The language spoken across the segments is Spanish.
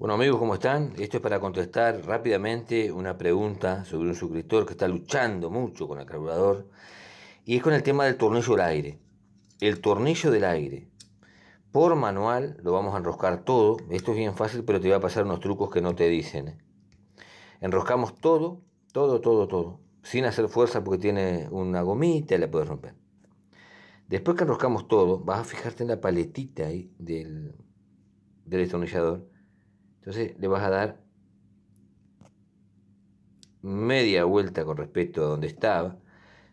Bueno amigos, ¿cómo están? Esto es para contestar rápidamente una pregunta sobre un suscriptor que está luchando mucho con el carburador y es con el tema del tornillo del aire. El tornillo del aire. Por manual lo vamos a enroscar todo. Esto es bien fácil, pero te voy a pasar unos trucos que no te dicen. Enroscamos todo, todo, todo, todo. Sin hacer fuerza porque tiene una gomita y la puedes romper. Después que enroscamos todo, vas a fijarte en la paletita ahí del, del destornillador entonces le vas a dar media vuelta con respecto a donde estaba.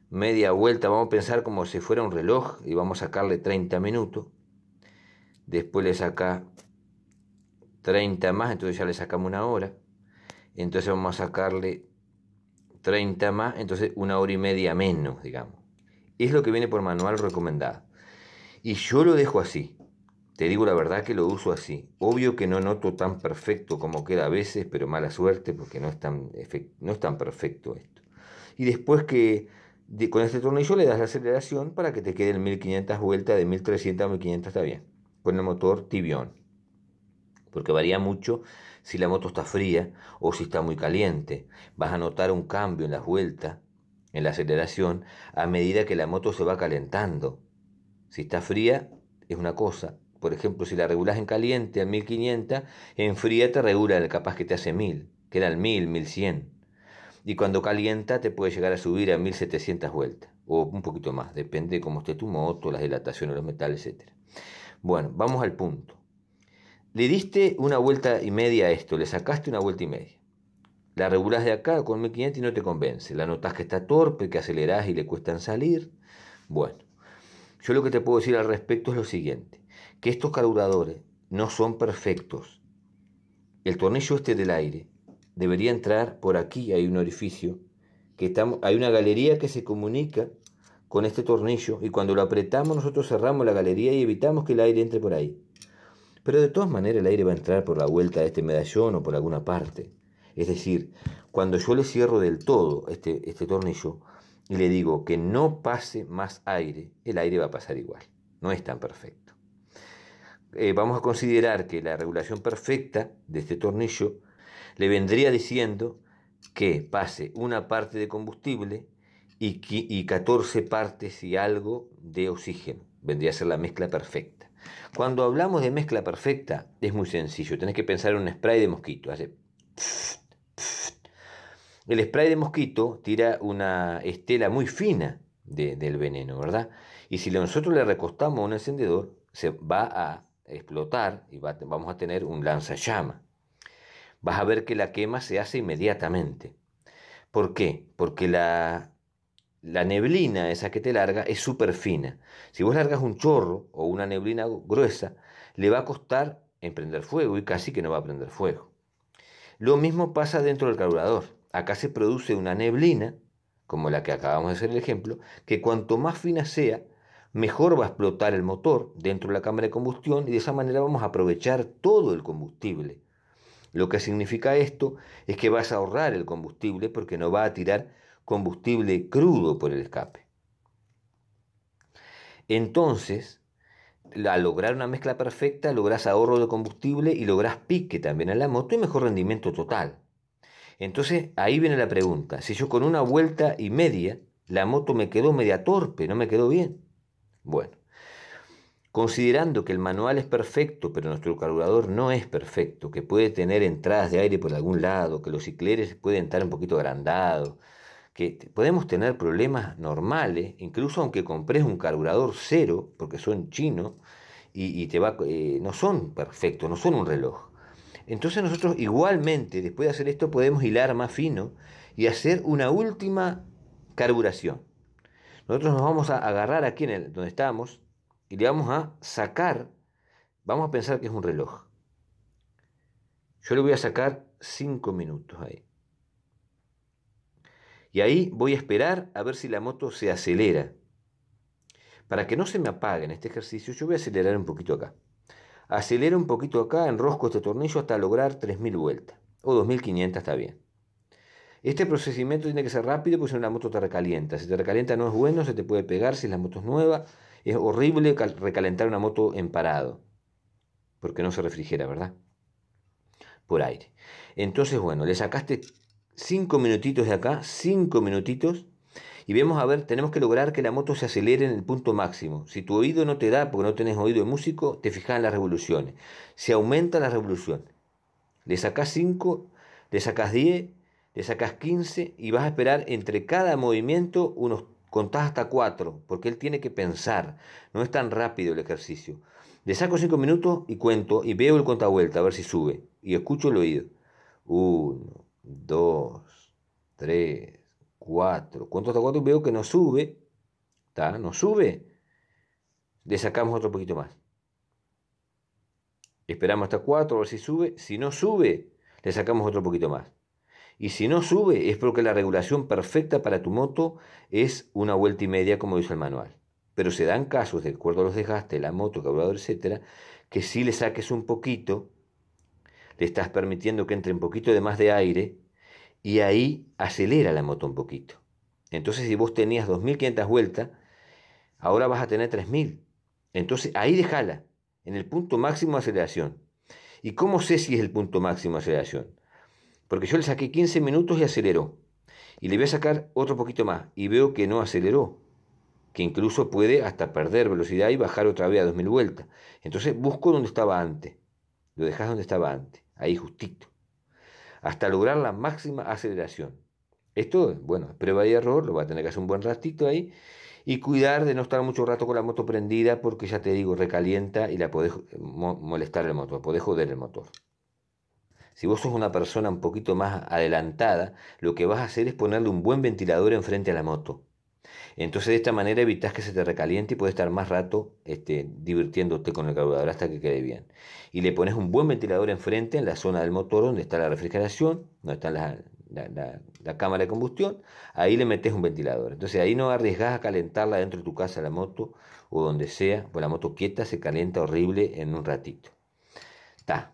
Media vuelta, vamos a pensar como si fuera un reloj y vamos a sacarle 30 minutos. Después le saca 30 más, entonces ya le sacamos una hora. Entonces vamos a sacarle 30 más, entonces una hora y media menos, digamos. Es lo que viene por manual recomendado. Y yo lo dejo así. Te digo la verdad que lo uso así. Obvio que no noto tan perfecto como queda a veces, pero mala suerte porque no es tan, no es tan perfecto esto. Y después que con este tornillo le das la aceleración para que te quede el 1500 vueltas, de 1300 a 1500 está bien, con el motor tibión. Porque varía mucho si la moto está fría o si está muy caliente. Vas a notar un cambio en las vueltas, en la aceleración, a medida que la moto se va calentando. Si está fría es una cosa, por ejemplo, si la regulas en caliente a 1500, en fría te regula el capaz que te hace 1000, que el 1000, 1100. Y cuando calienta te puede llegar a subir a 1700 vueltas, o un poquito más, depende de cómo esté tu moto, las dilataciones, los metales, etc. Bueno, vamos al punto. Le diste una vuelta y media a esto, le sacaste una vuelta y media. La regulas de acá con 1500 y no te convence. La notas que está torpe, que acelerás y le cuestan salir. Bueno, yo lo que te puedo decir al respecto es lo siguiente estos carburadores no son perfectos. El tornillo este del aire debería entrar por aquí, hay un orificio, que hay una galería que se comunica con este tornillo y cuando lo apretamos nosotros cerramos la galería y evitamos que el aire entre por ahí. Pero de todas maneras el aire va a entrar por la vuelta de este medallón o por alguna parte. Es decir, cuando yo le cierro del todo este, este tornillo y le digo que no pase más aire, el aire va a pasar igual. No es tan perfecto. Eh, vamos a considerar que la regulación perfecta de este tornillo le vendría diciendo que pase una parte de combustible y, 14 partes y algo de oxígeno. Vendría a ser la mezcla perfecta. Cuando hablamos de mezcla perfecta, es muy sencillo. Tenés que pensar en un spray de mosquito. Hace El spray de mosquito tira una estela muy fina del veneno, ¿verdad? Y si nosotros le recostamos un encendedor, se va a explotar y vamos a tener un lanzallamas. Vas a ver que la quema se hace inmediatamente. ¿Por qué? Porque la, la neblina esa que te larga es súper fina. Si vos largas un chorro o una neblina gruesa, le va a costar emprender fuego y casi que no va a prender fuego. Lo mismo pasa dentro del carburador. Acá se produce una neblina, como la que acabamos de hacer el ejemplo, que cuanto más fina sea, mejor va a explotar el motor dentro de la cámara de combustión y de esa manera vamos a aprovechar todo el combustible. Lo que significa esto es que vas a ahorrar el combustible porque no va a tirar combustible crudo por el escape. Entonces, al lograr una mezcla perfecta, logras ahorro de combustible y logras pique también en la moto y mejor rendimiento total. Entonces, ahí viene la pregunta. Si yo con una vuelta y media, la moto me quedó media torpe, no me quedó bien. Bueno, considerando que el manual es perfecto, pero nuestro carburador no es perfecto, que puede tener entradas de aire por algún lado, que los cicleres pueden estar un poquito agrandados, que podemos tener problemas normales, incluso aunque compres un carburador cero, porque son chinos, y, eh, no son perfectos, no son un reloj. Entonces nosotros igualmente, después de hacer esto, podemos hilar más fino y hacer una última carburación. Nosotros nos vamos a agarrar aquí en donde estamos y le vamos a sacar, vamos a pensar que es un reloj. Yo le voy a sacar 5 minutos ahí. Y ahí voy a esperar a ver si la moto se acelera. Para que no se me apague en este ejercicio, yo voy a acelerar un poquito acá. Acelero un poquito acá, enrosco este tornillo hasta lograr 3.000 vueltas. O 2.500 está bien. Este procesamiento tiene que ser rápido porque si no la moto te recalienta. Si te recalienta no es bueno, se te puede pegar si la moto es nueva. Es horrible recalentar una moto en parado. Porque no se refrigera, ¿verdad? Por aire. Entonces, bueno, le sacaste 5 minutitos de acá, 5 minutitos. Y vemos a ver, tenemos que lograr que la moto se acelere en el punto máximo. Si tu oído no te da, porque no tenés oído de músico, te fijas en las revoluciones. Se aumenta la revolución. Le sacas 5, le sacas 10, le sacas 15 y vas a esperar entre cada movimiento unos contás hasta 4, porque él tiene que pensar, no es tan rápido el ejercicio. Le saco 5 minutos y cuento y veo el vuelta a ver si sube y escucho el oído. 1, 2, 3, 4. Cuento hasta 4 y veo que no sube. ¿Está? No sube. Le sacamos otro poquito más. Esperamos hasta 4 a ver si sube. Si no sube, le sacamos otro poquito más. Y si no sube, es porque la regulación perfecta para tu moto es una vuelta y media, como dice el manual. Pero se dan casos, de acuerdo a los desgastes, la moto, carburador, etcétera, que si le saques un poquito, le estás permitiendo que entre un poquito de más de aire y ahí acelera la moto un poquito. Entonces, si vos tenías 2500 vueltas, ahora vas a tener 3000. Entonces, ahí déjala, en el punto máximo de aceleración. ¿Y cómo sé si es el punto máximo de aceleración? Porque yo le saqué 15 minutos y aceleró. Y le voy a sacar otro poquito más y veo que no aceleró. Que incluso puede hasta perder velocidad y bajar otra vez a 2000 vueltas. Entonces busco donde estaba antes. Lo dejas donde estaba antes. Ahí justito. Hasta lograr la máxima aceleración. Esto, bueno, prueba y error, lo va a tener que hacer un buen ratito ahí. Y cuidar de no estar mucho rato con la moto prendida porque ya te digo, recalienta y la podés molestar el motor, podés joder el motor. Si vos sos una persona un poquito más adelantada, lo que vas a hacer es ponerle un buen ventilador enfrente a la moto. Entonces de esta manera evitas que se te recaliente y puedes estar más rato este, divirtiéndote con el carburador hasta que quede bien. Y le pones un buen ventilador enfrente en la zona del motor donde está la refrigeración, donde está la, cámara de combustión, ahí le metes un ventilador. Entonces ahí no arriesgas a calentarla dentro de tu casa la moto o donde sea, porque la moto quieta se calienta horrible en un ratito.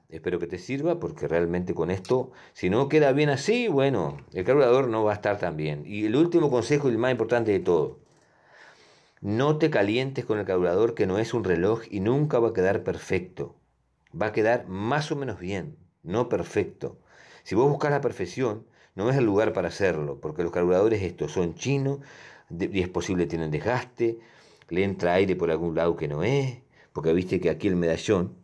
Espero que te sirva porque realmente con esto, si no queda bien así, bueno, el carburador no va a estar tan bien. Y el último consejo y el más importante de todo. No te calientes con el carburador que no es un reloj y nunca va a quedar perfecto. Va a quedar más o menos bien, no perfecto. Si vos buscas la perfección, no es el lugar para hacerlo, porque los carburadores estos son chinos, y es posible tienen desgaste, le entra aire por algún lado que no es, porque viste que aquí el medallón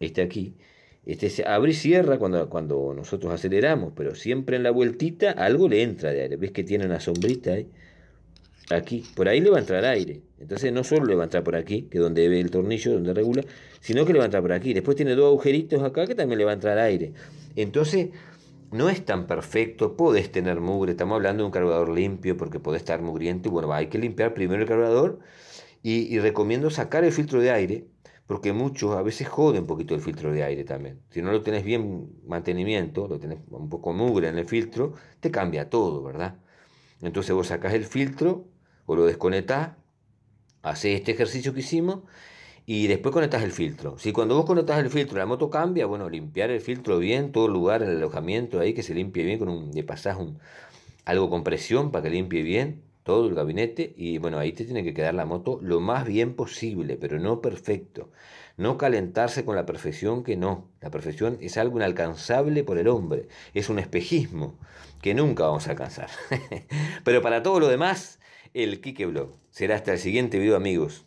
este aquí, este se abre y cierra cuando, cuando nosotros aceleramos, pero siempre en la vueltita algo le entra de aire. ¿Ves que tiene una sombrita ahí? Aquí, por ahí le va a entrar aire. Entonces no solo le va a entrar por aquí, que es donde ve el tornillo, donde regula, sino que le va a entrar por aquí. Después tiene dos agujeritos acá que también le va a entrar aire. Entonces no es tan perfecto, podés tener mugre, estamos hablando de un cargador limpio porque puede estar mugriento bueno, hay que limpiar primero el cargador y recomiendo sacar el filtro de aire porque muchos a veces jode un poquito el filtro de aire también. Si no lo tenés bien mantenimiento, lo tenés un poco mugre en el filtro, te cambia todo, ¿verdad? Entonces vos sacás el filtro o lo desconectás, haces este ejercicio que hicimos y después conectás el filtro. Si cuando vos conectás el filtro la moto cambia, bueno, limpiar el filtro bien, todo el lugar, el alojamiento ahí, que se limpie bien, con un, le pasás algo con presión para que limpie bien todo el gabinete y bueno, ahí te tiene que quedar la moto lo más bien posible, pero no perfecto. No calentarse con la perfección que no. La perfección es algo inalcanzable por el hombre, es un espejismo que nunca vamos a alcanzar. pero para todo lo demás, el Kike Blog. Será hasta el siguiente video amigos.